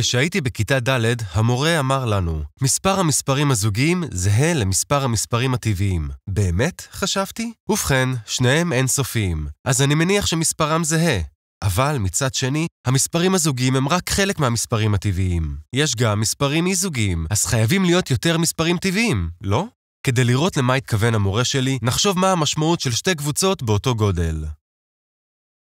כשהייתי בכיתה ד', המורה אמר לנו, מספר המספרים הזוגיים זהה למספר המספרים הטבעיים. באמת? חשבתי. ובכן, שניהם אינסופיים, אז אני מניח שמספרם זהה. אבל מצד שני, המספרים הזוגיים הם רק חלק מהמספרים הטבעיים. יש גם מספרים אי-זוגיים, אז חייבים להיות יותר מספרים טבעיים, לא? כדי לראות למה התכוון המורה שלי, נחשוב מה המשמעות של שתי קבוצות באותו גודל.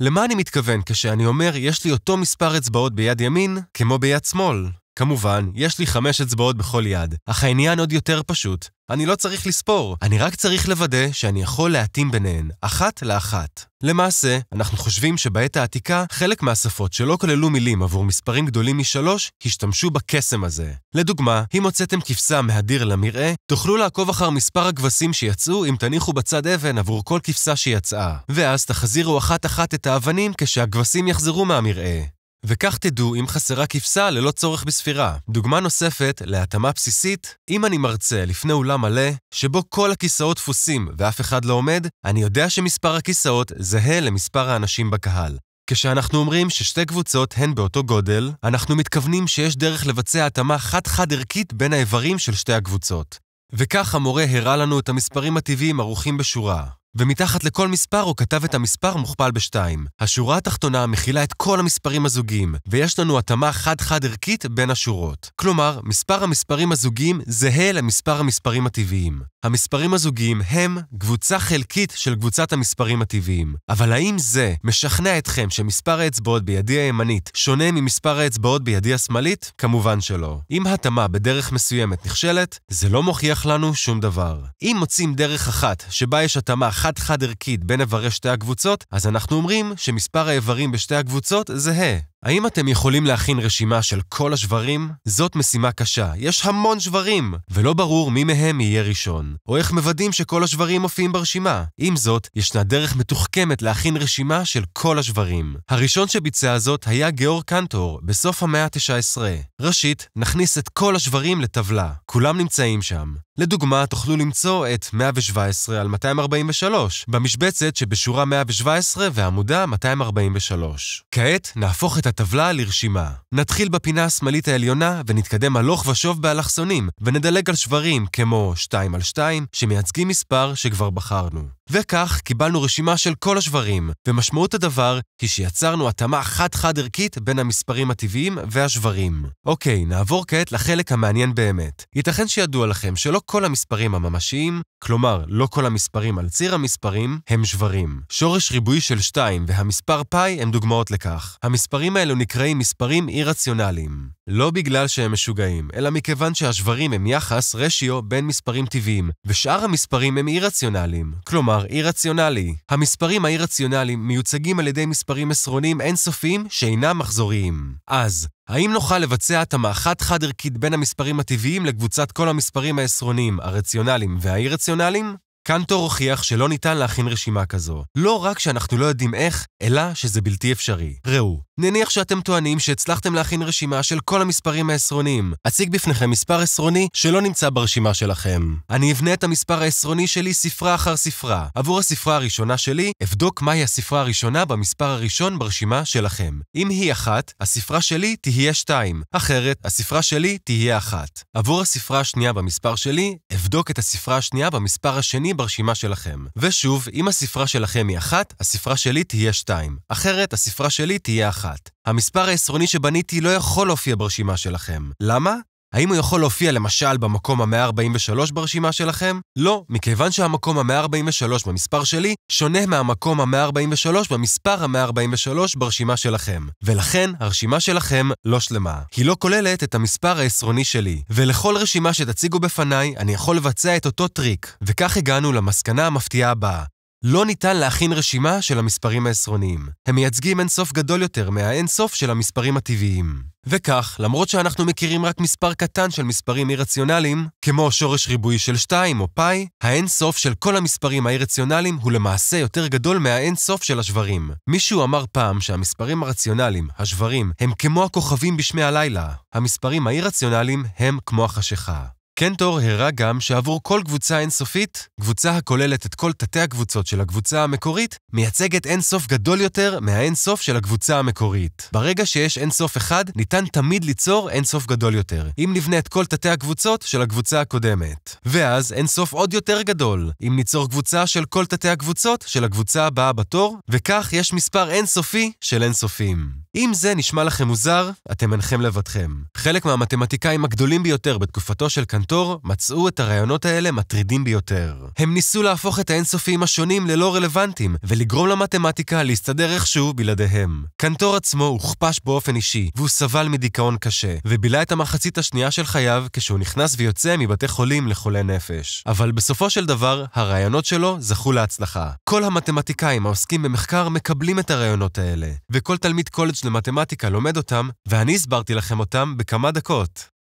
למה אני מתכוון כשאני אומר יש לי אותו מספר אצבעות ביד ימין כמו ביד שמאל? כמובן, יש לי חמש אצבעות בכל יד, אך העניין עוד יותר פשוט. אני לא צריך לספור, אני רק צריך לוודא שאני יכול להתאים ביניהן, אחת לאחת. למעשה, אנחנו חושבים שבעת העתיקה, חלק מהשפות שלא כללו מילים עבור מספרים גדולים משלוש, השתמשו בקסם הזה. לדוגמה, אם הוצאתם כבשה מהדיר למרעה, תוכלו לעקוב אחר מספר הכבשים שיצאו אם תניחו בצד אבן עבור כל כבשה שיצאה. ואז תחזירו אחת-אחת את האבנים כשהכבשים יחזרו מהמרעה. וכך תדעו אם חסרה כבשה ללא צורך בספירה. דוגמה נוספת להתאמה בסיסית, אם אני מרצה לפני אולם מלא, שבו כל הכיסאות תפוסים ואף אחד לא עומד, אני יודע שמספר הכיסאות זהה למספר האנשים בקהל. כשאנחנו אומרים ששתי קבוצות הן באותו גודל, אנחנו מתכוונים שיש דרך לבצע התאמה חד-חד-ערכית בין האיברים של שתי הקבוצות. וכך המורה הראה לנו את המספרים הטבעיים ערוכים בשורה, ומתחת לכל מספר הוא כתב את המספר מוכפל בשתיים. השורה התחתונה מכילה את כל המספרים הזוגיים, ויש לנו התאמה חד-חד ערכית בין השורות. כלומר, מספר המספרים הזוגיים זהה למספר המספרים הטבעיים. המספרים הזוגיים הם קבוצה חלקית של קבוצת המספרים הטבעיים. אבל האם זה משכנע אתכם שמספר האצבעות בידי הימנית שונה ממספר האצבעות בידי השמאלית? כמובן שלא. אם התאמה בדרך מסוימת נכשלת, זה לא מוכיח לנו שום דבר. אם מוצאים דרך אחת שבה יש התאמה חד-חד ערכית בין איברי שתי הקבוצות, אז אנחנו אומרים שמספר האיברים בשתי הקבוצות זהה. האם אתם יכולים להכין רשימה של כל השברים? זאת משימה קשה, יש המון שברים, ולא ברור מי מהם יהיה ראשון, או איך מוודאים שכל השברים מופיעים ברשימה. עם זאת, ישנה דרך מתוחכמת להכין רשימה של כל השברים. הראשון שביצע זאת היה גאור קנטור, בסוף המאה ה-19. ראשית, נכניס את כל השברים לטבלה. כולם נמצאים שם. לדוגמה, תוכלו למצוא את 117 על 243, במשבצת שבשורה 117 ועמודה 243. כעת, נהפוך את הטבלה לרשימה. נתחיל בפינה השמאלית העליונה ונתקדם הלוך ושוב באלכסונים, ונדלג על שברים כמו 2 על 2, שמייצגים מספר שכבר בחרנו. וכך קיבלנו רשימה של כל השברים, ומשמעות הדבר היא שיצרנו התאמה חד-חד-ערכית בין המספרים הטבעיים והשברים. אוקיי, נעבור כעת לחלק המעניין באמת. ייתכן שידוע לכם שלא כל המספרים הממשיים, כלומר, לא כל המספרים על ציר המספרים, הם שברים. שורש ריבועי של 2 והמספר פאי הם דוגמאות לכך. המספרים האלו נקראים מספרים אי-רציונליים. לא בגלל שהם משוגעים, אלא מכיוון שהשברים הם יחס רשיו בין מספרים טבעיים, ושאר המספרים הם אי-רציונליים, כלומר אי-רציונלי. המספרים האי-רציונליים מיוצגים על ידי מספרים עשרונים אינסופיים שאינם מחזוריים. אז, האם נוכל לבצע התאמה חד-חד-ערכית בין המספרים הטבעיים לקבוצת כל המספרים העשרוניים, הרציונליים והאי-רציונליים? קנטור הוכיח שלא ניתן להכין רשימה כזו. לא רק שאנחנו לא יודעים איך, אלא שזה בלתי אפשרי. ראו, נניח שאתם טוענים שהצלחתם להכין רשימה של כל המספרים העשרוניים. אציג בפניכם מספר עשרוני שלא נמצא ברשימה שלכם. אני אבנה את המספר העשרוני שלי ספרה אחר ספרה. עבור הספרה הראשונה שלי, אבדוק מהי הספרה הראשונה במספר הראשון ברשימה שלכם. אם היא אחת, הספרה שלי תהיה שתיים. אחרת, הספרה שלי תהיה אחת. עבור הספרה השנייה במספר שלי, אבדוק את הספרה השנייה במספר השני ברשימה שלכם. ושוב, אם הספרה שלכם היא אחת, הספרה שלי תהיה שתיים. אחרת, הספרה שלי תהיה אחת. המספר העשרוני שבניתי לא יכול להופיע ברשימה שלכם. למה? האם הוא יכול להופיע למשל במקום ה-143 ברשימה שלכם? לא, מכיוון שהמקום ה-143 במספר שלי שונה מהמקום ה-143 במספר ה-143 ברשימה שלכם, ולכן הרשימה שלכם לא שלמה. היא לא כוללת את המספר העשרוני שלי, ולכל רשימה שתציגו בפניי אני יכול לבצע את אותו טריק, וכך הגענו למסקנה המפתיעה הבאה. לא ניתן להכין רשימה של המספרים העשרוניים. הם מייצגים אינסוף גדול יותר מהאינסוף של המספרים הטבעיים. וכך, למרות שאנחנו מכירים רק מספר קטן של מספרים אי-רציונליים, כמו שורש ריבועי של 2 או פאי, האינסוף של כל המספרים האי-רציונליים הוא למעשה יותר גדול מהאינסוף של השברים. מישהו אמר פעם שהמספרים הרציונליים, השברים, הם כמו הכוכבים בשמי הלילה. המספרים האי-רציונליים הם כמו החשיכה. קנטור הראה גם שעבור כל קבוצה אינסופית, קבוצה הכוללת את כל תתי-הקבוצות של הקבוצה המקורית, מייצגת אינסוף גדול יותר מהאינסוף של הקבוצה המקורית. ברגע שיש אינסוף אחד, ניתן תמיד ליצור אינסוף גדול יותר, אם נבנה את כל תתי-הקבוצות של הקבוצה הקודמת. ואז אינסוף עוד יותר גדול, אם ניצור קבוצה של כל תתי-הקבוצות של הקבוצה הבאה בתור, וכך יש מספר אינסופי של אינסופים. אם זה נשמע לכם מוזר, אתם אינכם לבדכם. חלק מהמתמטיקאים הגדולים ביותר בתקופתו של קנטור מצאו את הרעיונות האלה מטרידים ביותר. הם ניסו להפוך את האינסופיים השונים ללא רלוונטיים, ולגרום למתמטיקה להסתדר איכשהו בלעדיהם. קנטור עצמו הוכפש באופן אישי, והוא סבל מדיכאון קשה, ובילה את המחצית השנייה של חייו כשהוא נכנס ויוצא מבתי חולים לחולי נפש. אבל בסופו של דבר, הרעיונות שלו זכו להצלחה. כל המתמטיקאים העוסקים במחקר מקבלים את הרעיונות האלה, וכל תלמיד קולג' של מתמטיקה לומד אותם, ואני הסברתי לכם אותם בכמה דקות.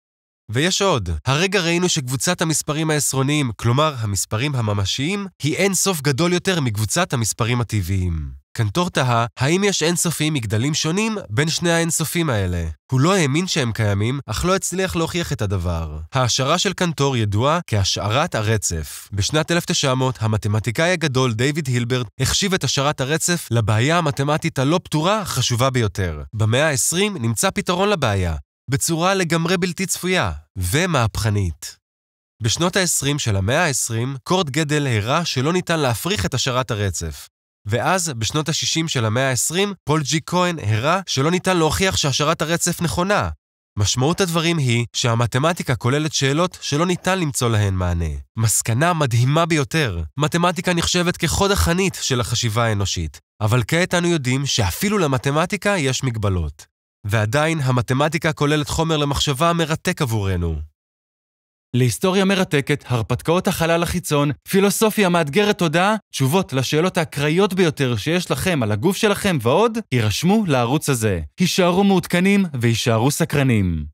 ויש עוד. הרגע ראינו שקבוצת המספרים העשרוניים, כלומר המספרים הממשיים, היא אין סוף גדול יותר מקבוצת המספרים הטבעיים. קנטור תהה האם יש אינסופים מגדלים שונים בין שני האינסופים האלה. הוא לא האמין שהם קיימים, אך לא הצליח להוכיח את הדבר. ההשערה של קנטור ידועה כהשערת הרצף. בשנת 1900, המתמטיקאי הגדול דיוויד הילברט החשיב את השערת הרצף לבעיה המתמטית הלא פתורה החשובה ביותר. במאה ה-20 נמצא פתרון לבעיה, בצורה לגמרי בלתי צפויה ומהפכנית. בשנות ה-20 של המאה ה-20, קורט גדל הראה שלא ניתן להפריך את השערת הרצף. ואז, בשנות ה-60 של המאה ה-20, פול ג'י כהן הראה שלא ניתן להוכיח שהשערת הרצף נכונה. משמעות הדברים היא שהמתמטיקה כוללת שאלות שלא ניתן למצוא להן מענה. מסקנה מדהימה ביותר, מתמטיקה נחשבת כחוד החנית של החשיבה האנושית, אבל כעת אנו יודעים שאפילו למתמטיקה יש מגבלות. ועדיין המתמטיקה כוללת חומר למחשבה מרתק עבורנו. להיסטוריה מרתקת, הרפתקאות החלל החיצון, פילוסופיה מאתגרת תודעה, תשובות לשאלות האקראיות ביותר שיש לכם על הגוף שלכם ועוד, יירשמו לערוץ הזה. הישארו מעודכנים ויישארו סקרנים.